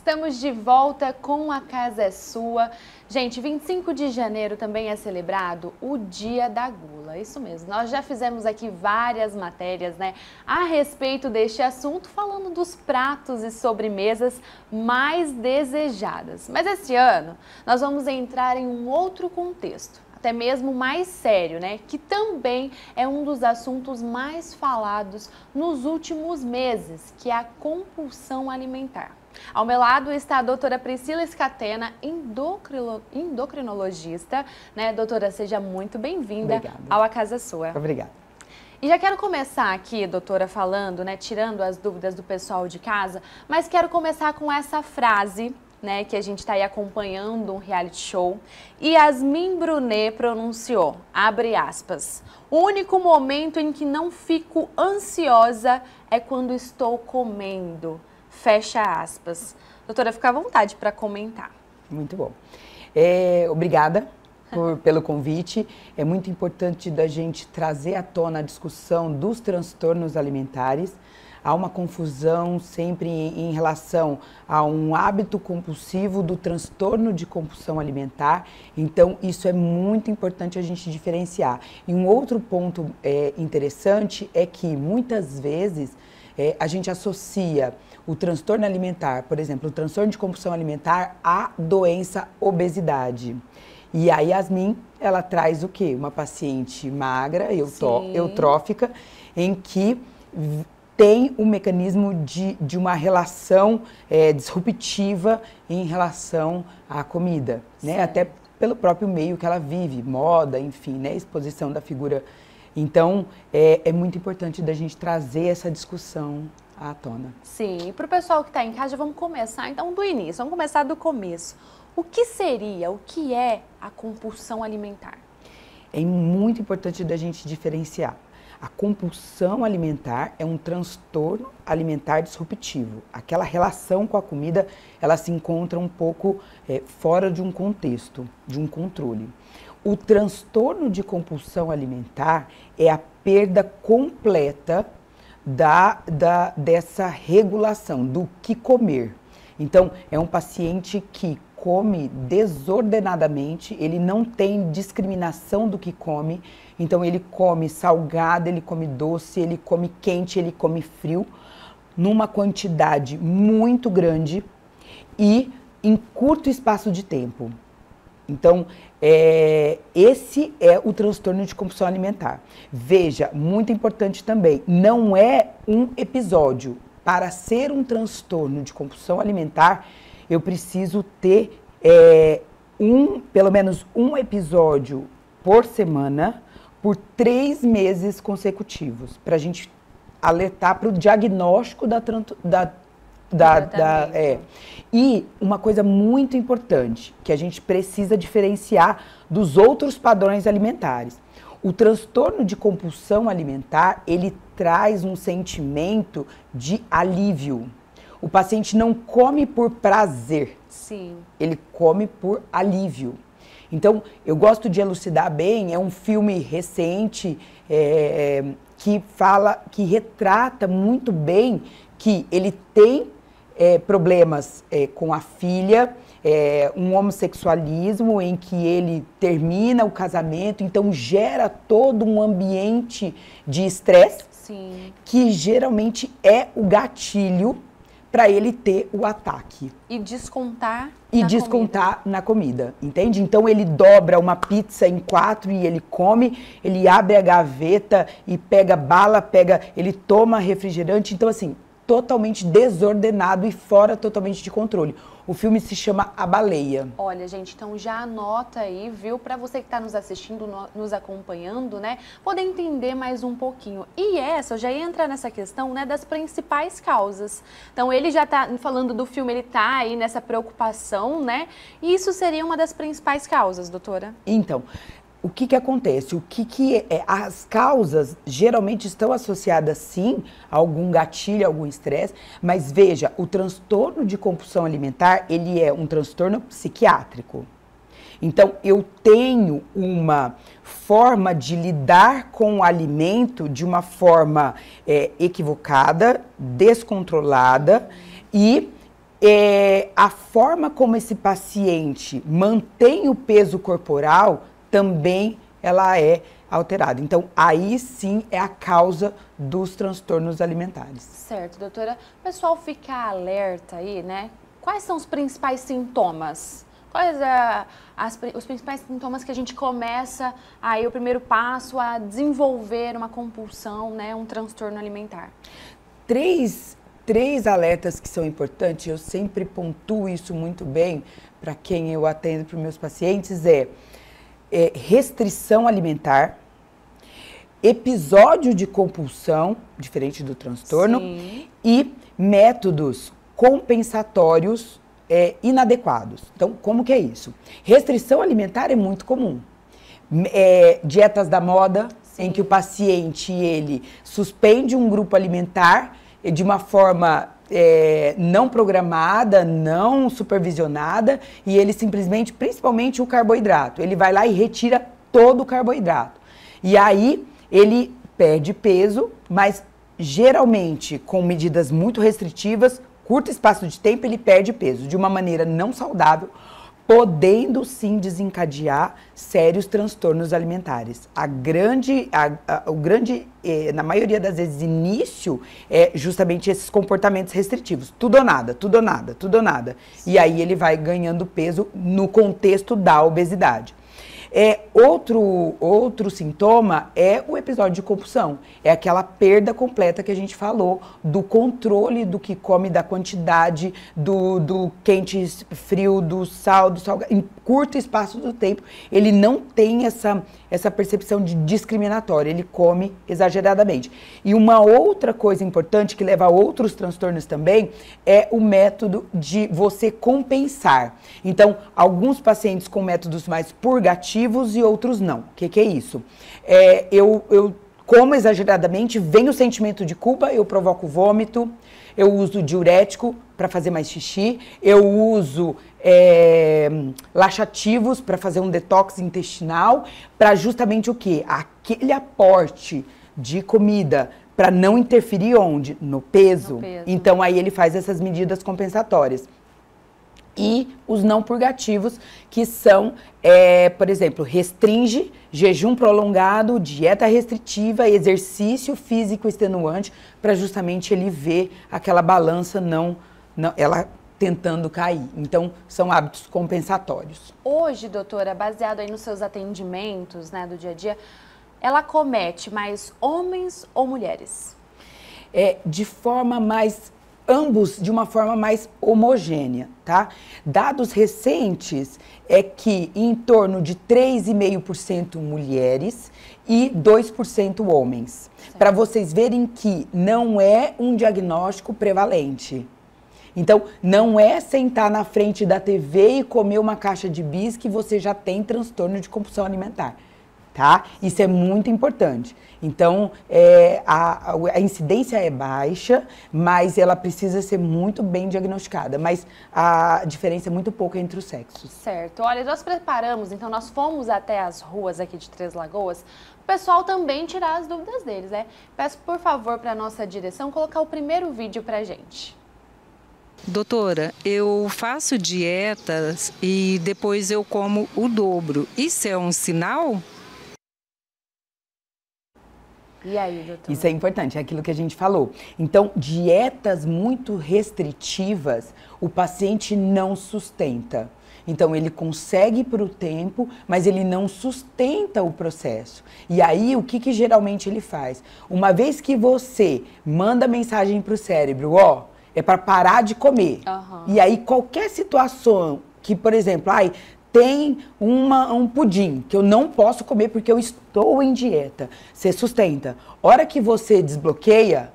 Estamos de volta com A Casa é Sua. Gente, 25 de janeiro também é celebrado o Dia da Gula. Isso mesmo. Nós já fizemos aqui várias matérias, né, a respeito deste assunto, falando dos pratos e sobremesas mais desejadas. Mas esse ano nós vamos entrar em um outro contexto até mesmo mais sério, né? Que também é um dos assuntos mais falados nos últimos meses, que é a compulsão alimentar. Ao meu lado está a doutora Priscila Escatena, endocrinologista. Né? Doutora, seja muito bem-vinda ao A Casa Sua. Obrigada. E já quero começar aqui, doutora, falando, né, tirando as dúvidas do pessoal de casa, mas quero começar com essa frase né, que a gente está aí acompanhando um reality show, e Yasmin Brunet pronunciou, abre aspas, o único momento em que não fico ansiosa é quando estou comendo. Fecha aspas. Doutora, fica à vontade para comentar. Muito bom. É, obrigada por, pelo convite. É muito importante da gente trazer à tona a discussão dos transtornos alimentares. Há uma confusão sempre em, em relação a um hábito compulsivo do transtorno de compulsão alimentar. Então, isso é muito importante a gente diferenciar. E um outro ponto é, interessante é que muitas vezes é, a gente associa o transtorno alimentar, por exemplo, o transtorno de compulsão alimentar, a doença obesidade. E a Yasmin, ela traz o quê? Uma paciente magra, eutó, eutrófica, em que tem um mecanismo de, de uma relação é, disruptiva em relação à comida, né? Sim. Até pelo próprio meio que ela vive, moda, enfim, né? Exposição da figura então, é, é, muito importante da gente trazer essa discussão à tona. Sim, para o pessoal que está em casa, vamos começar então do início, vamos começar do começo. O que seria, o que é a compulsão alimentar? É muito importante da gente diferenciar. A compulsão alimentar é um transtorno alimentar disruptivo. Aquela relação com a comida, ela se encontra um pouco é, fora de um contexto, de um controle. O transtorno de compulsão alimentar é a perda completa da, da, dessa regulação do que comer. Então, é um paciente que come desordenadamente, ele não tem discriminação do que come, então ele come salgado, ele come doce, ele come quente, ele come frio, numa quantidade muito grande e em curto espaço de tempo. Então, é, esse é o transtorno de compulsão alimentar. Veja, muito importante também, não é um episódio. Para ser um transtorno de compulsão alimentar, eu preciso ter é, um, pelo menos um episódio por semana por três meses consecutivos, para a gente alertar para o diagnóstico da, da da, da é. E uma coisa muito importante que a gente precisa diferenciar dos outros padrões alimentares. O transtorno de compulsão alimentar, ele traz um sentimento de alívio. O paciente não come por prazer. Sim. Ele come por alívio. Então, eu gosto de elucidar bem, é um filme recente é, é que fala, que retrata muito bem que ele tem é, problemas é, com a filha, é, um homossexualismo em que ele termina o casamento, então gera todo um ambiente de estresse, que geralmente é o gatilho para ele ter o ataque. E descontar e na descontar comida. na comida, entende? Então ele dobra uma pizza em quatro e ele come, ele abre a gaveta e pega bala, pega, ele toma refrigerante. Então assim, totalmente desordenado e fora totalmente de controle. O filme se chama A Baleia. Olha, gente, então já anota aí, viu? Para você que está nos assistindo, no, nos acompanhando, né? Poder entender mais um pouquinho. E essa já entra nessa questão, né, das principais causas. Então, ele já tá falando do filme, ele tá aí nessa preocupação, né? E isso seria uma das principais causas, doutora? Então, o que, que acontece? O que, que é, é, as causas geralmente estão associadas sim a algum gatilho, a algum estresse, mas veja, o transtorno de compulsão alimentar, ele é um transtorno psiquiátrico. Então eu tenho uma forma de lidar com o alimento de uma forma é, equivocada, descontrolada e é, a forma como esse paciente mantém o peso corporal também ela é alterada. Então, aí sim é a causa dos transtornos alimentares. Certo, doutora. pessoal fica alerta aí, né? Quais são os principais sintomas? Quais as, os principais sintomas que a gente começa aí o primeiro passo a desenvolver uma compulsão, né, um transtorno alimentar? Três, três alertas que são importantes, eu sempre pontuo isso muito bem para quem eu atendo para meus pacientes é é, restrição alimentar, episódio de compulsão, diferente do transtorno, Sim. e métodos compensatórios é, inadequados. Então, como que é isso? Restrição alimentar é muito comum. É, dietas da moda, Sim. em que o paciente ele suspende um grupo alimentar de uma forma é, não programada, não supervisionada, e ele simplesmente, principalmente o carboidrato, ele vai lá e retira todo o carboidrato. E aí ele perde peso, mas geralmente com medidas muito restritivas, curto espaço de tempo, ele perde peso de uma maneira não saudável podendo sim desencadear sérios transtornos alimentares. A grande, a, a, o grande, eh, na maioria das vezes, início é justamente esses comportamentos restritivos. Tudo ou nada, tudo ou nada, tudo ou nada. Sim. E aí ele vai ganhando peso no contexto da obesidade. É, outro, outro sintoma é o episódio de compulsão. É aquela perda completa que a gente falou do controle do que come, da quantidade, do, do quente, frio, do sal, do salgado. Em curto espaço do tempo, ele não tem essa, essa percepção de discriminatória. Ele come exageradamente. E uma outra coisa importante que leva a outros transtornos também é o método de você compensar. Então, alguns pacientes com métodos mais purgativos positivos e outros não. O que, que, é isso? É, eu, eu como exageradamente, vem o sentimento de culpa, eu provoco vômito, eu uso diurético para fazer mais xixi, eu uso é, laxativos para fazer um detox intestinal, para justamente o que? Aquele aporte de comida para não interferir onde? No peso. no peso. Então aí ele faz essas medidas compensatórias e os não purgativos, que são, é, por exemplo, restringe, jejum prolongado, dieta restritiva, exercício físico extenuante, para justamente ele ver aquela balança não, não ela tentando cair. Então, são hábitos compensatórios. Hoje, doutora, baseado aí nos seus atendimentos, né, do dia a dia, ela comete mais homens ou mulheres? É, de forma mais ambos de uma forma mais homogênea, tá? Dados recentes é que em torno de 3,5% mulheres e 2% homens. Para vocês verem que não é um diagnóstico prevalente. Então, não é sentar na frente da TV e comer uma caixa de bis que você já tem transtorno de compulsão alimentar tá? Isso é muito importante. Então, é, a, a, incidência é baixa, mas ela precisa ser muito bem diagnosticada. Mas a diferença é muito pouca entre os sexos. Certo. Olha, nós preparamos, então nós fomos até as ruas aqui de Três Lagoas, o pessoal também tirar as dúvidas deles, né? Peço, por favor, para a nossa direção colocar o primeiro vídeo para gente. Doutora, eu faço dietas e depois eu como o dobro. Isso é um sinal? E aí, doutor? Isso é importante, é aquilo que a gente falou. Então, dietas muito restritivas, o paciente não sustenta. Então ele consegue para o tempo, mas ele não sustenta o processo. E aí o que, que geralmente ele faz? Uma vez que você manda mensagem para o cérebro, ó, é para parar de comer. Uhum. E aí qualquer situação que, por exemplo, ai, tem uma, um pudim que eu não posso comer porque eu estou em dieta. Você sustenta. Hora que você desbloqueia,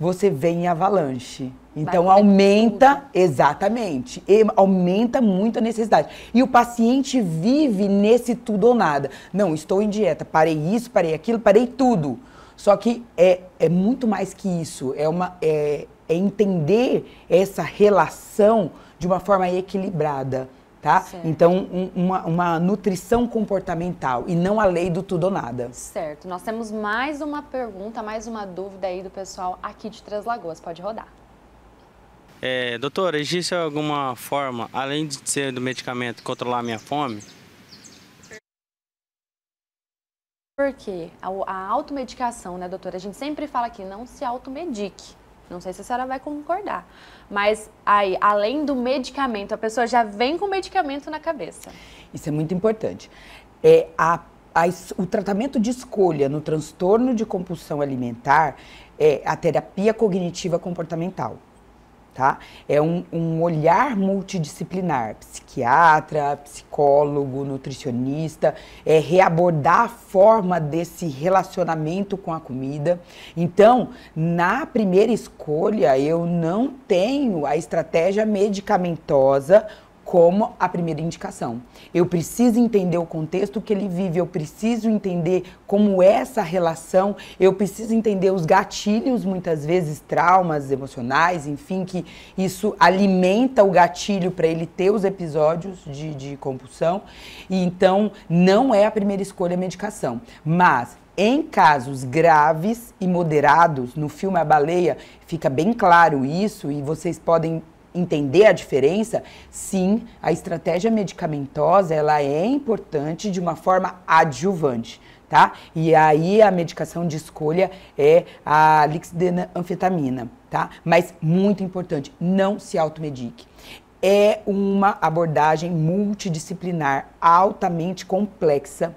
você vem em avalanche. Então aumenta, exatamente, aumenta muito a necessidade. E o paciente vive nesse tudo ou nada. Não, estou em dieta, parei isso, parei aquilo, parei tudo. Só que é, é muito mais que isso. É, uma, é, é entender essa relação de uma forma equilibrada tá? Certo. Então, um, uma, uma nutrição comportamental e não a lei do tudo ou nada. Certo. Nós temos mais uma pergunta, mais uma dúvida aí do pessoal aqui de Três Lagoas. Pode rodar. É, doutora, existe alguma forma, além de ser do medicamento, controlar a minha fome? Porque a, a automedicação, né, doutora? A gente sempre fala que não se automedique. Não sei se a senhora vai concordar. Mas aí, além do medicamento, a pessoa já vem com medicamento na cabeça. Isso é muito importante. É a, a, o tratamento de escolha no transtorno de compulsão alimentar é a terapia cognitiva comportamental tá? É um, um olhar multidisciplinar, psiquiatra, psicólogo, nutricionista, é reabordar a forma desse relacionamento com a comida. Então, na primeira escolha, eu não tenho a estratégia medicamentosa como a primeira indicação. Eu preciso entender o contexto que ele vive, eu preciso entender como é essa relação, eu preciso entender os gatilhos, muitas vezes traumas emocionais, enfim, que isso alimenta o gatilho para ele ter os episódios de, de compulsão. E então, não é a primeira escolha a medicação. Mas em casos graves e moderados, no filme A Baleia fica bem claro isso e vocês podem entender a diferença, sim, a estratégia medicamentosa ela é importante de uma forma adjuvante. Tá? E aí a medicação de escolha é a anfetamina, tá? Mas muito importante, não se automedique é uma abordagem multidisciplinar altamente complexa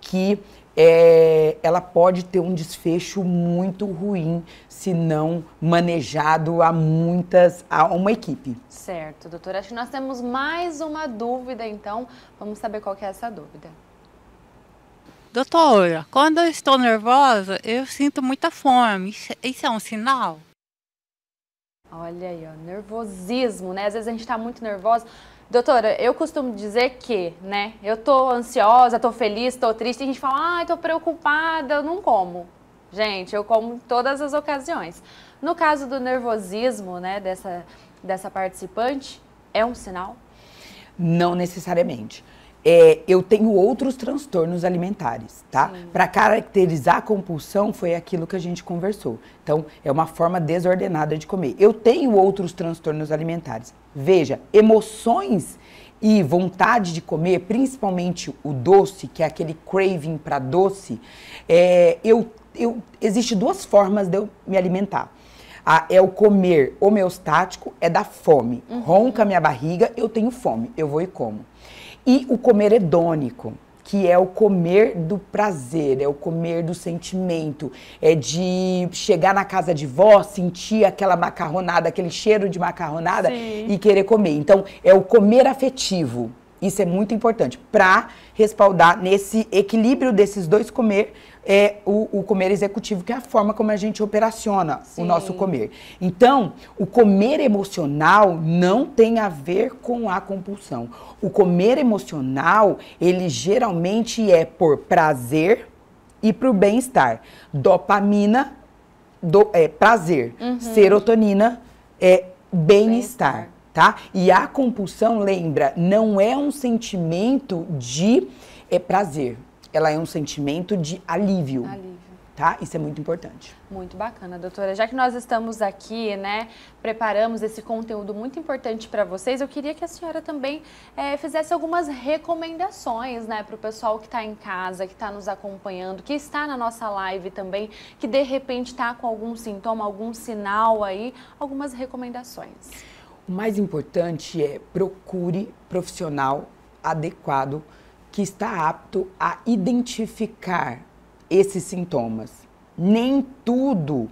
que é, ela pode ter um desfecho muito ruim se não manejado a muitas, a uma equipe. Certo, doutora. Acho que nós temos mais uma dúvida, então vamos saber qual é essa dúvida. Doutora, quando eu estou nervosa, eu sinto muita fome. Isso é, é um sinal? Olha aí, ó, nervosismo, né? Às vezes a gente está muito nervosa. Doutora, eu costumo dizer que, né, eu tô ansiosa, tô feliz, tô triste, e a gente fala, ai, ah, tô preocupada, eu não como. Gente, eu como em todas as ocasiões. No caso do nervosismo, né, dessa, dessa participante, é um sinal? Não necessariamente é, eu tenho outros transtornos alimentares, tá? Para caracterizar a compulsão foi aquilo que a gente conversou. Então, é uma forma desordenada de comer. Eu tenho outros transtornos alimentares. Veja, emoções e vontade de comer, principalmente o doce, que é aquele craving para doce, é, eu, eu existe duas formas de eu me alimentar. Ah, é o comer homeostático, é da fome. Uhum. Ronca minha barriga, eu tenho fome, eu vou e como. E o comer hedônico, que é o comer do prazer, é o comer do sentimento, é de chegar na casa de vó, sentir aquela macarronada, aquele cheiro de macarronada Sim. e querer comer. Então, é o comer afetivo. Isso é muito importante para respaldar nesse equilíbrio desses dois comer é o, o, comer executivo, que é a forma como a gente operaciona Sim. o nosso comer. Então, o comer emocional não tem a ver com a compulsão. O comer emocional, ele geralmente é por prazer e por bem-estar. Dopamina, do, é, prazer. Uhum. Serotonina, é, bem-estar tá? E a compulsão, lembra, não é um sentimento de é, prazer, ela é um sentimento de alívio. alívio. Tá? Isso é muito importante. Muito bacana, doutora. Já que nós estamos aqui, né, preparamos esse conteúdo muito importante para vocês, eu queria que a senhora também é, fizesse algumas recomendações, né, para o pessoal que está em casa, que está nos acompanhando, que está na nossa live também, que de repente está com algum sintoma, algum sinal aí, algumas recomendações. O mais importante é procure profissional adequado que está apto a identificar esses sintomas. Nem tudo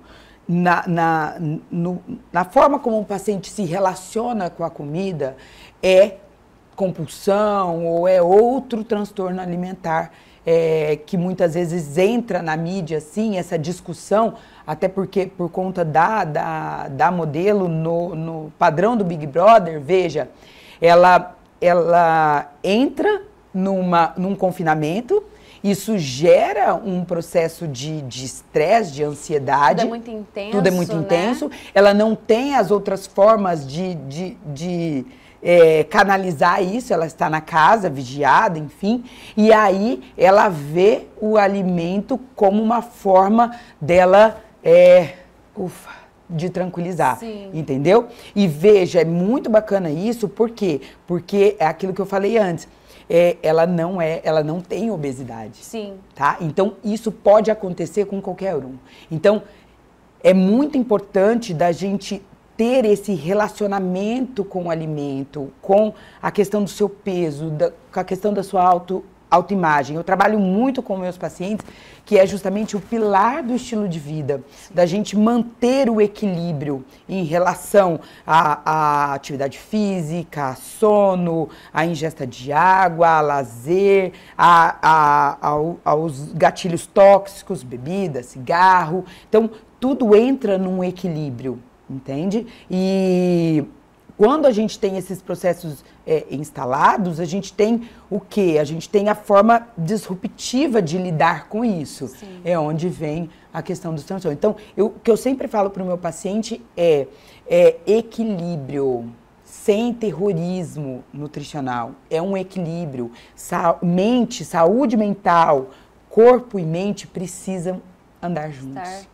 na, na, no, na forma como o paciente se relaciona com a comida é compulsão ou é outro transtorno alimentar é, que muitas vezes entra na mídia, assim, essa discussão, até porque por conta da, da, da modelo no, no padrão do Big Brother, veja, ela, ela entra numa, num confinamento, isso gera um processo de estresse, de, de, ansiedade. Tudo é muito intenso. Tudo é muito né? intenso. Ela não tem as outras formas de, de, de é, canalizar isso, ela está na casa, vigiada, enfim, e aí ela vê o alimento como uma forma dela, é, ufa, de tranquilizar, Sim. entendeu? E veja, é muito bacana isso, por quê? Porque é aquilo que eu falei antes. É, ela não é, ela não tem obesidade. Sim. Tá? Então isso pode acontecer com qualquer um. Então é muito importante da gente ter esse relacionamento com o alimento, com a questão do seu peso, da, com a questão da sua auto, autoimagem. Eu trabalho muito com meus pacientes, que é justamente o pilar do estilo de vida, da gente manter o equilíbrio em relação à, à atividade física, a sono, a ingesta de água, a lazer, ao, aos gatilhos tóxicos, bebida, cigarro. Então, tudo entra num equilíbrio entende? E quando a gente tem esses processos é, instalados, a gente tem o quê? A gente tem a forma disruptiva de lidar com isso. Sim. É onde vem a questão dos transtornos. Então, eu, o que eu sempre falo para o meu paciente é, é equilíbrio sem terrorismo nutricional. É um equilíbrio. Sa mente, saúde mental, corpo e mente precisam andar juntos. Estar